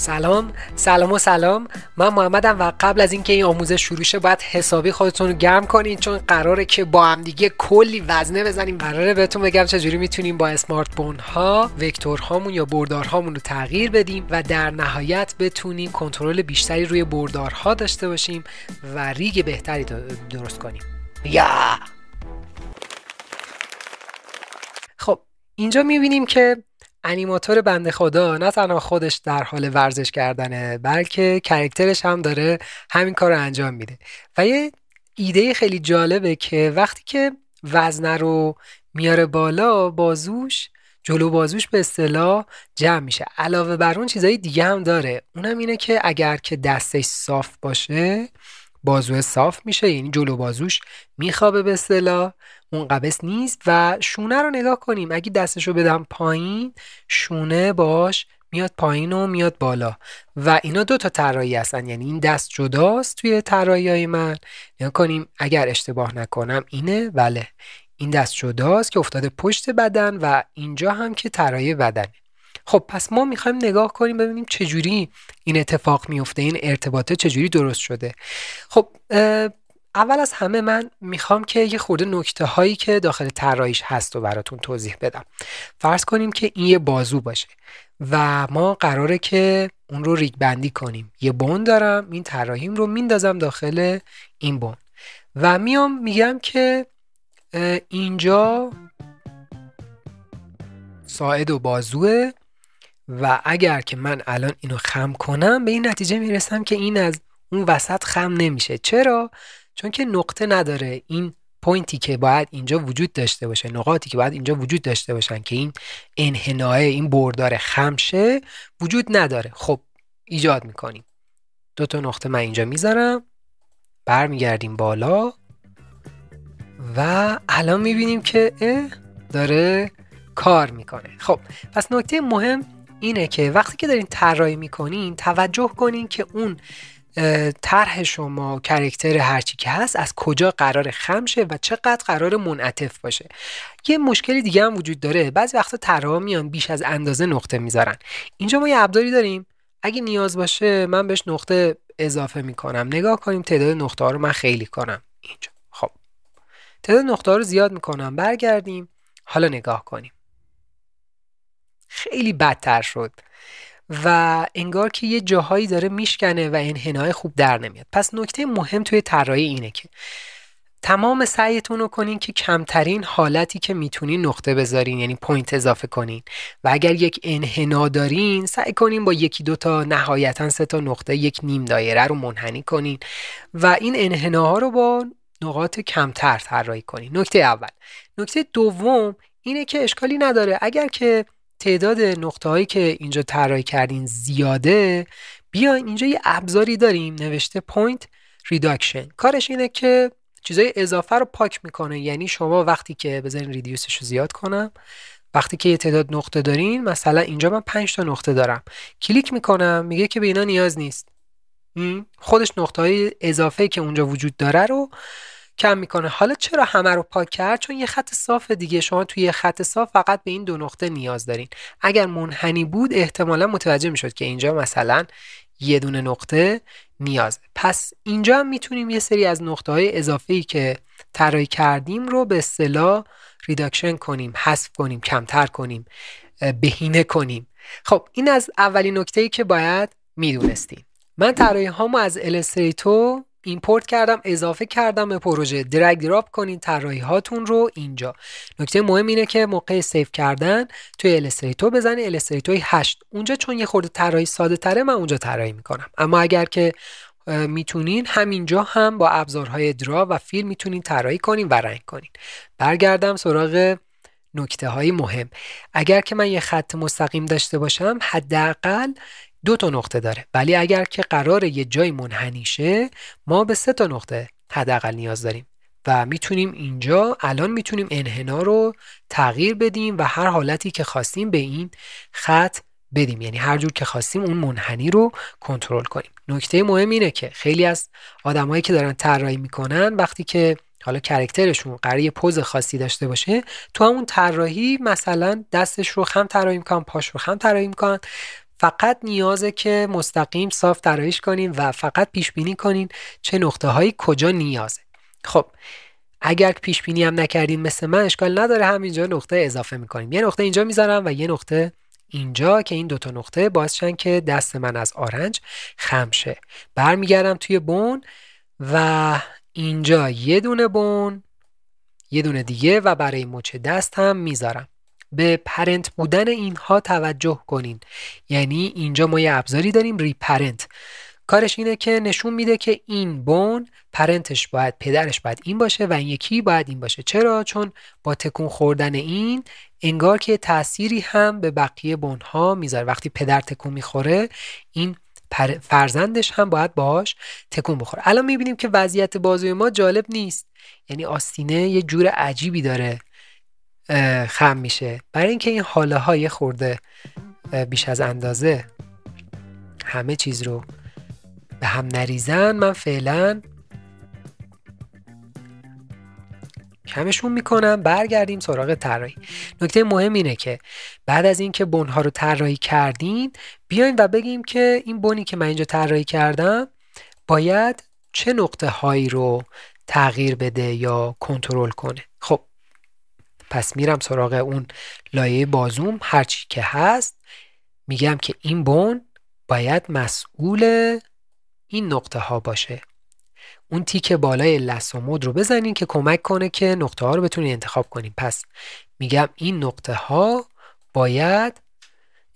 سلام سلام و سلام من محمدم و قبل از اینکه این آموزه شروع شه باید حسابی خودتون رو گرم کنین چون قراره که با هم دیگه کلی وزنه بزنیم قراره بهتون بگم چجوری میتونیم با اسمارت بون ها وکتور هامون یا بردار هامون رو تغییر بدیم و در نهایت بتونیم کنترل بیشتری روی بردار ها داشته باشیم و ریگ بهتری درست کنیم یا خب اینجا میبینیم که انیماتور بنده خدا نه تنها خودش در حال ورزش کردنه بلکه کرکترش هم داره همین کار رو انجام میده و یه ایده خیلی جالبه که وقتی که وزنه رو میاره بالا بازوش جلو بازوش به اصطلاح جمع میشه علاوه بر اون چیزای دیگه هم داره اونم اینه که اگر که دستش صاف باشه بازو صاف میشه یعنی جلو بازوش میخوابه به اصطلاح منقبض نیست و شونه رو نگاه کنیم اگه دستشو بدم پایین شونه باش میاد پایین و میاد بالا و اینا دو تا طراحی هستن یعنی این دست جداست توی طراحی های من نگاه کنیم اگر اشتباه نکنم اینه بله این دست جداست که افتاده پشت بدن و اینجا هم که طراحی بدن خب پس ما میخوایم نگاه کنیم ببینیم چجوری این اتفاق میفته این ارتباطه چجوری درست شده خب اول از همه من میخوام که یه خورده نکته هایی که داخل طراحیش هست و براتون توضیح بدم فرض کنیم که این یه بازو باشه و ما قراره که اون رو ریگ بندی کنیم یه بون دارم این طراحیم رو میندازم داخل این بون و میام میگم که اینجا ساعد و بازوه و اگر که من الان اینو خم کنم به این نتیجه میرسم که این از اون وسط خم نمیشه چرا چون که نقطه نداره این پوینتی که باید اینجا وجود داشته باشه نقاطی که باید اینجا وجود داشته باشن که این انحنای این بردار خمشه وجود نداره خب ایجاد میکنیم دو تا نقطه من اینجا میذارم برمیگردیم بالا و الان میبینیم که داره کار میکنه خب پس نکته مهم اینه که وقتی که دارین طراحی میکنین توجه کنین که اون طرح شما کرکتر هرچی که هست از کجا قرار خم شه و چقدر قرار منعطف باشه یه مشکلی دیگه هم وجود داره بعضی وقتا طراحا میان بیش از اندازه نقطه میذارن اینجا ما یه ابداری داریم اگه نیاز باشه من بهش نقطه اضافه میکنم نگاه کنیم تعداد نقطه ها رو من خیلی کنم اینجا خب تعداد نقطه ها رو زیاد میکنم برگردیم حالا نگاه کنیم خیلی بدتر شد و انگار که یه جاهایی داره میشکنه و انحنای خوب در نمیاد پس نکته مهم توی طراحی اینه که تمام سعیتون رو کنین که کمترین حالتی که میتونین نقطه بذارین یعنی پوینت اضافه کنین و اگر یک انحنا دارین سعی کنین با یکی دو تا نهایتا سه تا نقطه یک نیم دایره رو منحنی کنین و این انحناها رو با نقاط کمتر طراحی کنین نکته اول نکته دوم اینه که اشکالی نداره اگر که تعداد نقطه هایی که اینجا طراحی کردین زیاده بیاین اینجا یه ابزاری داریم نوشته پوینت ریداکشن کارش اینه که چیزای اضافه رو پاک میکنه یعنی شما وقتی که بذارین ریدیوسش رو زیاد کنم وقتی که یه تعداد نقطه دارین مثلا اینجا من 5 تا نقطه دارم کلیک میکنم میگه که به اینا نیاز نیست خودش نقطه های اضافه که اونجا وجود داره رو کم میکنه حالا چرا همه رو پاک کرد چون یه خط صاف دیگه شما توی یه خط صاف فقط به این دو نقطه نیاز دارین اگر منحنی بود احتمالا متوجه میشد که اینجا مثلا یه دونه نقطه نیاز پس اینجا هم میتونیم یه سری از نقطه های اضافه ای که طراحی کردیم رو به اصطلاح ریداکشن کنیم حذف کنیم کمتر کنیم بهینه کنیم خب این از اولین نکته ای که باید میدونستیم من طراحی هامو از الستریتور ایمپورت کردم اضافه کردم به پروژه درگ دراپ کنین طراحی هاتون رو اینجا نکته مهم اینه که موقع سیف کردن توی الستریتو بزنی الستریتو 8 اونجا چون یه خورده طراحی ساده تره من اونجا طراحی میکنم اما اگر که میتونین همینجا هم با ابزارهای درا و فیل میتونین طراحی کنین و رنگ کنین برگردم سراغ نکته های مهم اگر که من یه خط مستقیم داشته باشم حداقل دو تا نقطه داره ولی اگر که قرار یه جای منحنی شه ما به سه تا نقطه حداقل نیاز داریم و میتونیم اینجا الان میتونیم انحنا رو تغییر بدیم و هر حالتی که خواستیم به این خط بدیم یعنی هر جور که خواستیم اون منحنی رو کنترل کنیم نکته مهم اینه که خیلی از آدمایی که دارن طراحی میکنن وقتی که حالا کرکترشون قرار یه پوز خاصی داشته باشه تو همون طراحی مثلا دستش رو خم طراحی میکنن پاش رو خم طراحی میکنن فقط نیازه که مستقیم صاف طراحیش کنیم و فقط پیش بینی کنین چه نقطه هایی کجا نیازه خب اگر پیش بینی هم نکردین مثل من اشکال نداره همینجا نقطه اضافه میکنیم یه نقطه اینجا میذارم و یه نقطه اینجا که این دوتا نقطه باعث شن که دست من از آرنج خم شه برمیگردم توی بون و اینجا یه دونه بون یه دونه دیگه و برای مچ دست هم میذارم به پرنت بودن اینها توجه کنین یعنی اینجا ما یه ابزاری داریم ریپرنت کارش اینه که نشون میده که این بون پرنتش باید پدرش باید این باشه و این یکی باید این باشه چرا چون با تکون خوردن این انگار که تأثیری هم به بقیه بونها میذاره وقتی پدر تکون میخوره این فرزندش هم باید باهاش تکون بخوره الان میبینیم که وضعیت بازوی ما جالب نیست یعنی آستینه یه جور عجیبی داره خم میشه برای اینکه این حاله های خورده بیش از اندازه همه چیز رو به هم نریزن من فعلا کمشون میکنم برگردیم سراغ طراحی نکته مهم اینه که بعد از اینکه بنها رو طراحی کردین بیایم و بگیم که این بنی که من اینجا طراحی کردم باید چه نقطه هایی رو تغییر بده یا کنترل کنه خب پس میرم سراغ اون لایه بازوم هرچی که هست میگم که این بون باید مسئول این نقطه ها باشه اون تیک بالای مود رو بزنین که کمک کنه که نقطه ها رو بتونین انتخاب کنین پس میگم این نقطه ها باید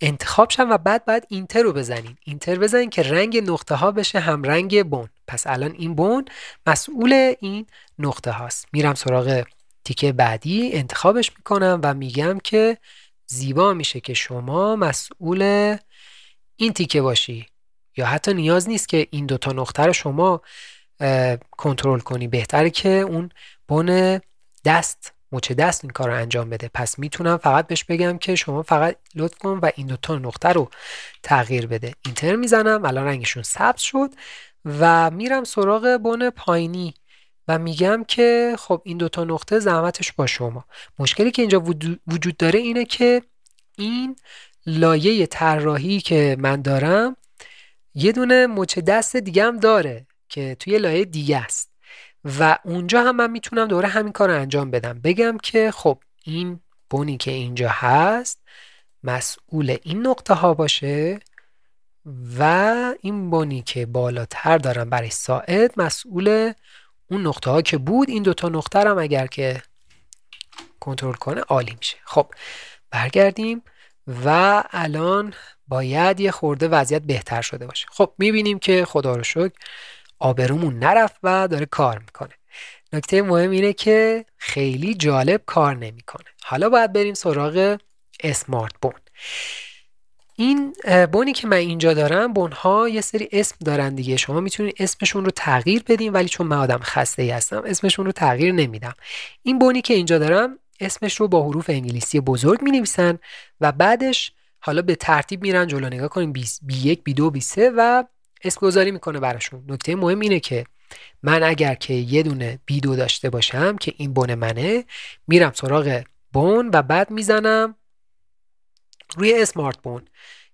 انتخاب شن و بعد باید اینتر رو بزنین اینتر بزنین که رنگ نقطه ها بشه هم رنگ بون پس الان این بون مسئول این نقطه هاست میرم سراغ تیکه بعدی انتخابش میکنم و میگم که زیبا میشه که شما مسئول این تیکه باشی یا حتی نیاز نیست که این دوتا نقطه رو شما کنترل کنی بهتره که اون بن دست مچه دست این کار رو انجام بده پس میتونم فقط بهش بگم که شما فقط لطف کن و این دوتا نقطه رو تغییر بده اینتر میزنم الان رنگشون سبز شد و میرم سراغ بن پایینی و میگم که خب این دوتا نقطه زحمتش با شما مشکلی که اینجا وجود داره اینه که این لایه طراحی که من دارم یه دونه مچ دست دیگه هم داره که توی لایه دیگه است و اونجا هم من میتونم دوره همین کار رو انجام بدم بگم که خب این بنی که اینجا هست مسئول این نقطه ها باشه و این بنی که بالاتر دارم برای ساعد مسئول اون نقطه ها که بود این دوتا نقطه هم اگر که کنترل کنه عالی میشه خب برگردیم و الان باید یه خورده وضعیت بهتر شده باشه خب میبینیم که خدا رو شکر آبرومون نرفت و داره کار میکنه نکته مهم اینه که خیلی جالب کار نمیکنه حالا باید بریم سراغ اسمارت بون این بونی که من اینجا دارم بونها یه سری اسم دارن دیگه شما میتونید اسمشون رو تغییر بدین ولی چون من آدم خسته ای هستم اسمشون رو تغییر نمیدم این بونی که اینجا دارم اسمش رو با حروف انگلیسی بزرگ می نویسن و بعدش حالا به ترتیب میرن جلو نگاه کنیم بی, بی یک بی دو بی سه و اسم گذاری میکنه براشون نکته مهم اینه که من اگر که یه دونه بی دو داشته باشم که این بون منه میرم سراغ بون و بعد میزنم روی اسمارت بون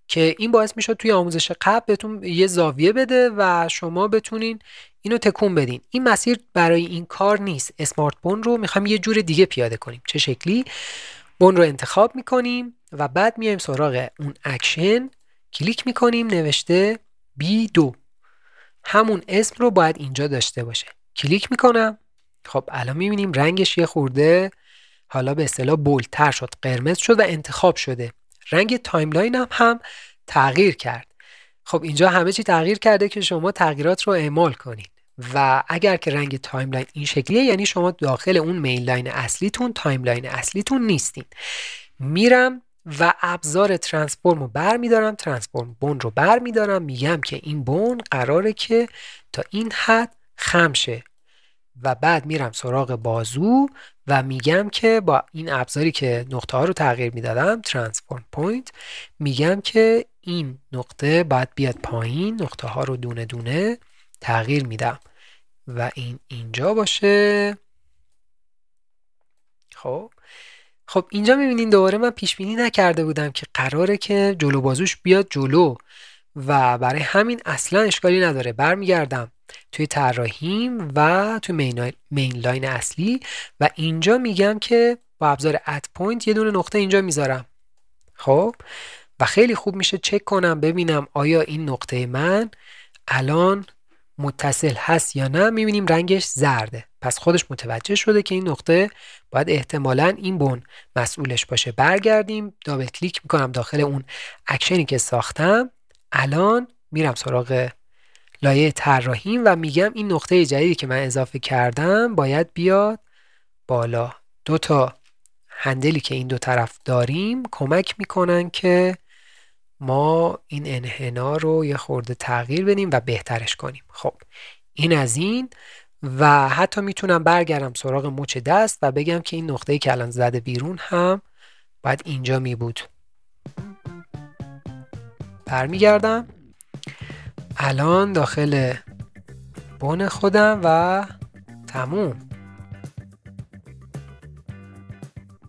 که این باعث میشد توی آموزش قبل بهتون یه زاویه بده و شما بتونین اینو تکون بدین این مسیر برای این کار نیست اسمارت بون رو میخوایم یه جور دیگه پیاده کنیم چه شکلی بون رو انتخاب میکنیم و بعد میایم سراغ اون اکشن کلیک میکنیم نوشته B2 همون اسم رو باید اینجا داشته باشه کلیک میکنم خب الان میبینیم رنگش یه خورده حالا به اصطلاح بولتر شد قرمز شد و انتخاب شده رنگ تایملاین هم هم تغییر کرد خب اینجا همه چی تغییر کرده که شما تغییرات رو اعمال کنید و اگر که رنگ تایملاین این شکلیه یعنی شما داخل اون میل لاین اصلیتون تایملاین اصلیتون نیستین میرم و ابزار ترانسفورم رو بر میدارم ترانسفورم بون رو بر میدارم میگم که این بون قراره که تا این حد خمشه و بعد میرم سراغ بازو و میگم که با این ابزاری که نقطه ها رو تغییر میدادم ترانسفورم پوینت میگم که این نقطه باید بیاد پایین نقطه ها رو دونه دونه تغییر میدم و این اینجا باشه خب خب اینجا میبینین دوباره من پیش بینی نکرده بودم که قراره که جلو بازوش بیاد جلو و برای همین اصلا اشکالی نداره برمیگردم توی طراحیم و توی مین لاین اصلی و اینجا میگم که با ابزار اد پوینت یه دونه نقطه اینجا میذارم خب و خیلی خوب میشه چک کنم ببینم آیا این نقطه من الان متصل هست یا نه میبینیم رنگش زرده پس خودش متوجه شده که این نقطه باید احتمالا این بون مسئولش باشه برگردیم دابل کلیک میکنم داخل اون اکشنی که ساختم الان میرم سراغ لایه طراحیم و میگم این نقطه جدیدی که من اضافه کردم باید بیاد بالا دو تا هندلی که این دو طرف داریم کمک میکنن که ما این انحنا رو یه خورده تغییر بدیم و بهترش کنیم خب این از این و حتی میتونم برگردم سراغ مچ دست و بگم که این نقطه که الان زده بیرون هم باید اینجا میبود بود برمیگردم الان داخل بون خودم و تموم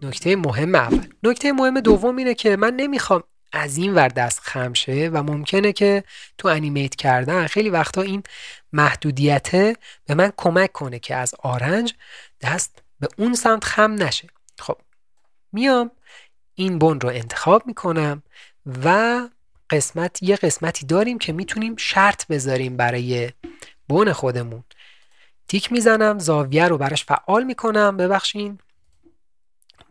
نکته مهم اول نکته مهم دوم اینه که من نمیخوام از این ور دست خمشه و ممکنه که تو انیمیت کردن خیلی وقتا این محدودیته به من کمک کنه که از آرنج دست به اون سمت خم نشه خب میام این بون رو انتخاب میکنم و قسمت یه قسمتی داریم که میتونیم شرط بذاریم برای بن خودمون تیک میزنم زاویه رو براش فعال میکنم ببخشین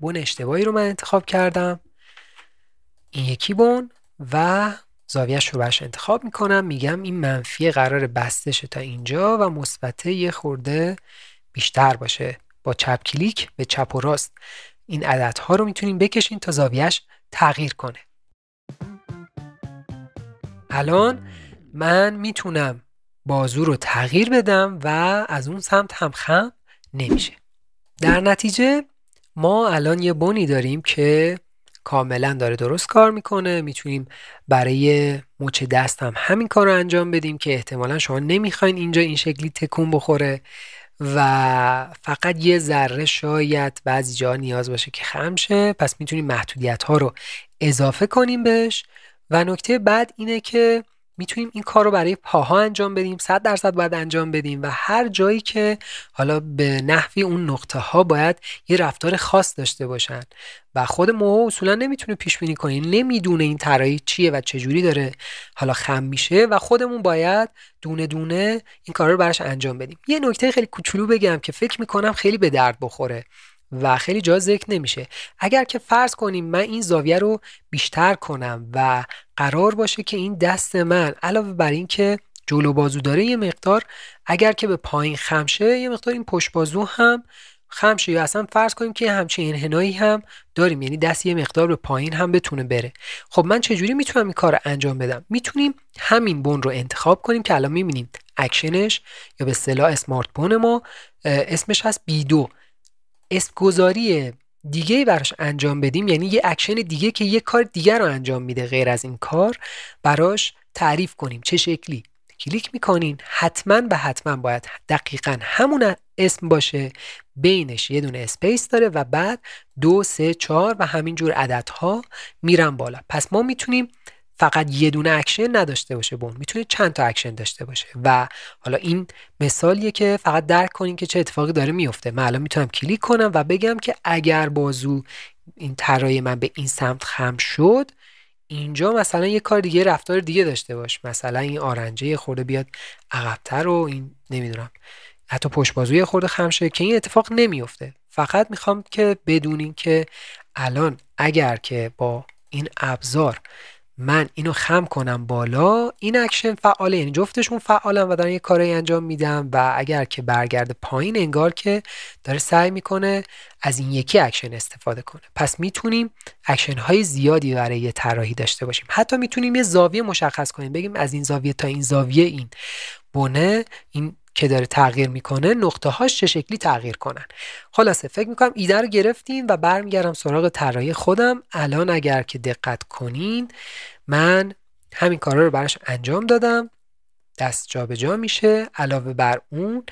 بن اشتباهی رو من انتخاب کردم این یکی بون و زاویهش رو براش انتخاب میکنم میگم این منفی قرار بستش تا اینجا و مثبته یه خورده بیشتر باشه با چپ کلیک به چپ و راست این عددها رو میتونیم بکشین تا زاویهش تغییر کنه الان من میتونم بازو رو تغییر بدم و از اون سمت هم خم نمیشه در نتیجه ما الان یه بنی داریم که کاملا داره درست کار میکنه میتونیم برای مچ دست هم همین کار رو انجام بدیم که احتمالا شما نمیخواین اینجا این شکلی تکون بخوره و فقط یه ذره شاید بعضی جا نیاز باشه که خمشه پس میتونیم محدودیت ها رو اضافه کنیم بهش و نکته بعد اینه که میتونیم این کار رو برای پاها انجام بدیم 100 درصد باید انجام بدیم و هر جایی که حالا به نحوی اون نقطه ها باید یه رفتار خاص داشته باشن و خود مو اصولا نمیتونه پیش بینی کنه نمیدونه این طراحی چیه و چجوری داره حالا خم میشه و خودمون باید دونه دونه این کار رو براش انجام بدیم یه نکته خیلی کوچولو بگم که فکر میکنم خیلی به درد بخوره و خیلی جا ذکر نمیشه اگر که فرض کنیم من این زاویه رو بیشتر کنم و قرار باشه که این دست من علاوه بر اینکه جلو بازو داره یه مقدار اگر که به پایین خمشه یه مقدار این پشت بازو هم خمشه یا اصلا فرض کنیم که همچین انحنایی هم داریم یعنی دست یه مقدار به پایین هم بتونه بره خب من چجوری میتونم این کار رو انجام بدم میتونیم همین بون رو انتخاب کنیم که الان میبینیم اکشنش یا به اصطلاح اسمارت بون ما اسمش هست b گذاری دیگه ای براش انجام بدیم یعنی یه اکشن دیگه که یه کار دیگر رو انجام میده غیر از این کار براش تعریف کنیم چه شکلی کلیک میکنین حتما به حتما باید دقیقا همون اسم باشه بینش یه دونه اسپیس داره و بعد دو سه چهار و همینجور عددها میرن بالا پس ما میتونیم فقط یه دونه اکشن نداشته باشه بون میتونه چند تا اکشن داشته باشه و حالا این مثالیه که فقط درک کنین که چه اتفاقی داره میفته من الان میتونم کلیک کنم و بگم که اگر بازو این طرای من به این سمت خم شد اینجا مثلا یه کار دیگه رفتار دیگه داشته باش مثلا این آرنجه خورده بیاد عقبتر و این نمیدونم حتی پشت بازوی خورده خم شه که این اتفاق نمیفته فقط میخوام که بدونین که الان اگر که با این ابزار من اینو خم کنم بالا این اکشن فعاله یعنی جفتشون فعالم و دارن یه کاری انجام میدم و اگر که برگرده پایین انگار که داره سعی میکنه از این یکی اکشن استفاده کنه پس میتونیم اکشن های زیادی برای یه طراحی داشته باشیم حتی میتونیم یه زاویه مشخص کنیم بگیم از این زاویه تا این زاویه این بونه این که داره تغییر میکنه نقطه هاش چه شکلی تغییر کنن خلاصه فکر میکنم ایده رو گرفتیم و برمیگردم سراغ طراحی خودم الان اگر که دقت کنین من همین کارا رو براش انجام دادم دست جابجا جا میشه علاوه بر اون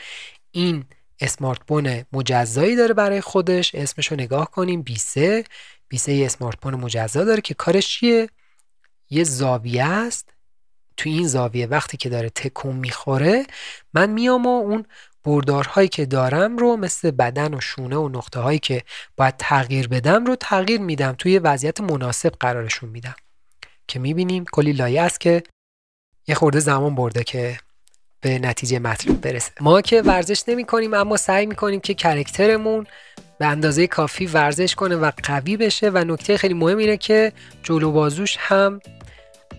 این اسمارت بون مجزایی داره برای خودش اسمش رو نگاه کنیم بیسه بیسه یه اسمارت بون مجزا داره که کارش چیه یه زاویه است تو این زاویه وقتی که داره تکون میخوره من میام و اون بردارهایی که دارم رو مثل بدن و شونه و نقطه هایی که باید تغییر بدم رو تغییر میدم توی وضعیت مناسب قرارشون میدم که میبینیم کلی لایه است که یه خورده زمان برده که به نتیجه مطلوب برسه ما که ورزش نمی کنیم اما سعی می کنیم که کرکترمون به اندازه کافی ورزش کنه و قوی بشه و نکته خیلی مهم اینه که جلو بازوش هم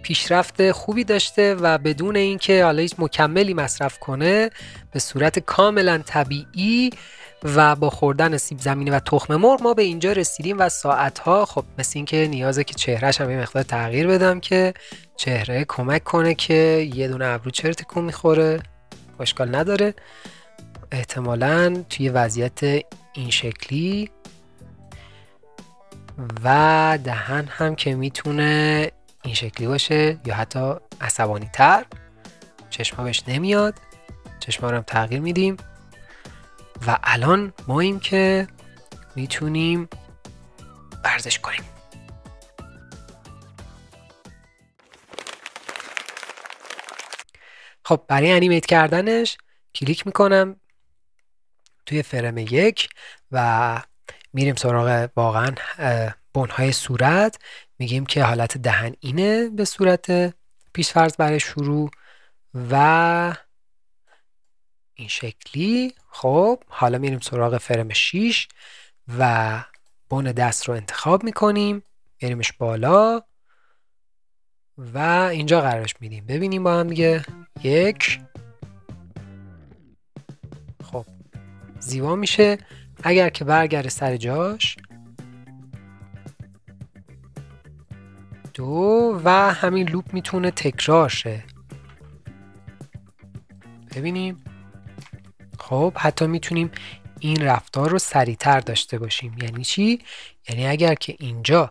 پیشرفت خوبی داشته و بدون اینکه حالا هیچ مکملی مصرف کنه به صورت کاملا طبیعی و با خوردن سیب زمینی و تخم مرغ ما به اینجا رسیدیم و ساعتها خب مثل اینکه نیازه که چهرهش هم یه مقدار تغییر بدم که چهره کمک کنه که یه دونه ابرو چرت تکون میخوره اشکال نداره احتمالا توی وضعیت این شکلی و دهن هم که میتونه این شکلی باشه یا حتی عصبانی تر چشما بهش نمیاد چشما رو هم تغییر میدیم و الان ما ایم که میتونیم ورزش کنیم خب برای انیمیت کردنش کلیک میکنم توی فرم یک و میریم سراغ واقعا های صورت میگیم که حالت دهن اینه به صورت پیشفرض برای شروع و این شکلی خب حالا میریم سراغ فرم 6 و بون دست رو انتخاب میکنیم میریمش بالا و اینجا قرارش میدیم ببینیم با هم دیگه یک خب زیبا میشه اگر که برگرده سر جاش دو و همین لوپ میتونه تکرار شه ببینیم خب حتی میتونیم این رفتار رو سریعتر داشته باشیم یعنی چی؟ یعنی اگر که اینجا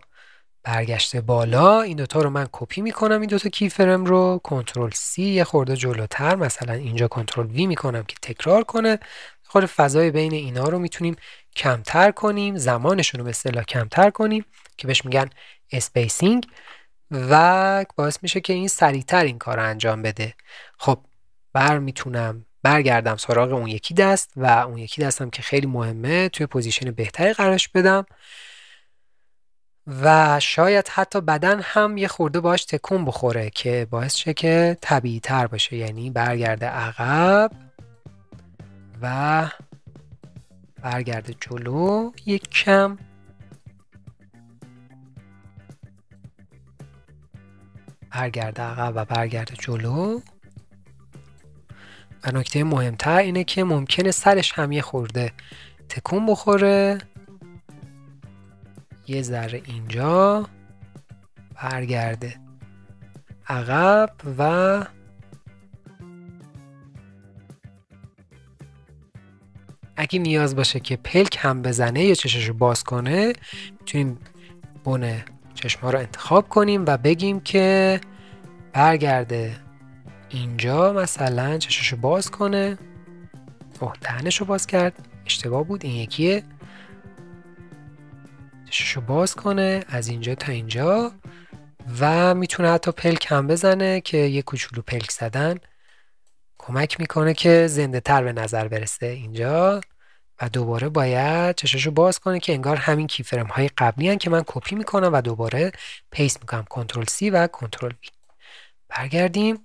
برگشته بالا این دوتا رو من کپی میکنم این دوتا کیفرم رو کنترل C یه خورده جلوتر مثلا اینجا کنترل V میکنم که تکرار کنه خود خب، فضای بین اینا رو میتونیم کمتر کنیم زمانشون رو به اصطلاح کمتر کنیم که بهش میگن اسپیسینگ و باعث میشه که این سریعتر این کار رو انجام بده خب بر میتونم برگردم سراغ اون یکی دست و اون یکی دستم که خیلی مهمه توی پوزیشن بهتری قرارش بدم و شاید حتی بدن هم یه خورده باش تکون بخوره که باعث شه که طبیعی تر باشه یعنی برگرده عقب و برگرده جلو یک کم برگرده عقب و برگرده جلو و نکته مهمتر اینه که ممکنه سرش هم یه خورده تکون بخوره یه ذره اینجا برگرده عقب و اگه نیاز باشه که پلک هم بزنه یا چشش رو باز کنه میتونیم بونه چشما رو انتخاب کنیم و بگیم که برگرده اینجا مثلا چشش باز کنه اوه دهنش رو باز کرد اشتباه بود این یکیه چشش باز کنه از اینجا تا اینجا و میتونه حتی پلک هم بزنه که یه کوچولو پلک زدن کمک میکنه که زنده تر به نظر برسه اینجا و دوباره باید چششو باز کنه که انگار همین کیفرم های قبلی هن که من کپی میکنم و دوباره پیس میکنم کنترل سی و کنترل بی برگردیم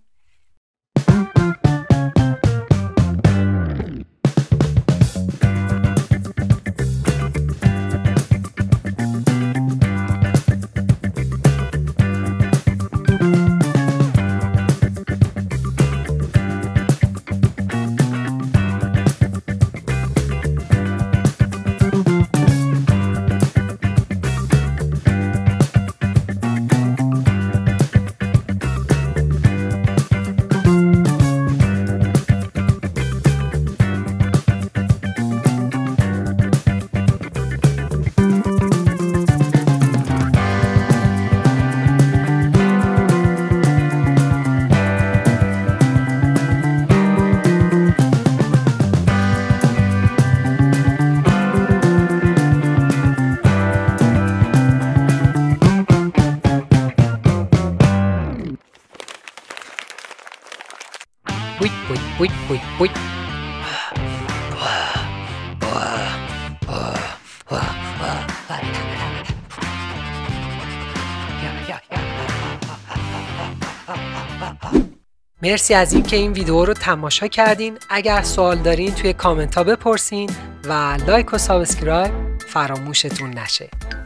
مرسی از اینکه این ویدیو رو تماشا کردین اگر سوال دارین توی کامنت ها بپرسین و لایک و سابسکرایب فراموشتون نشه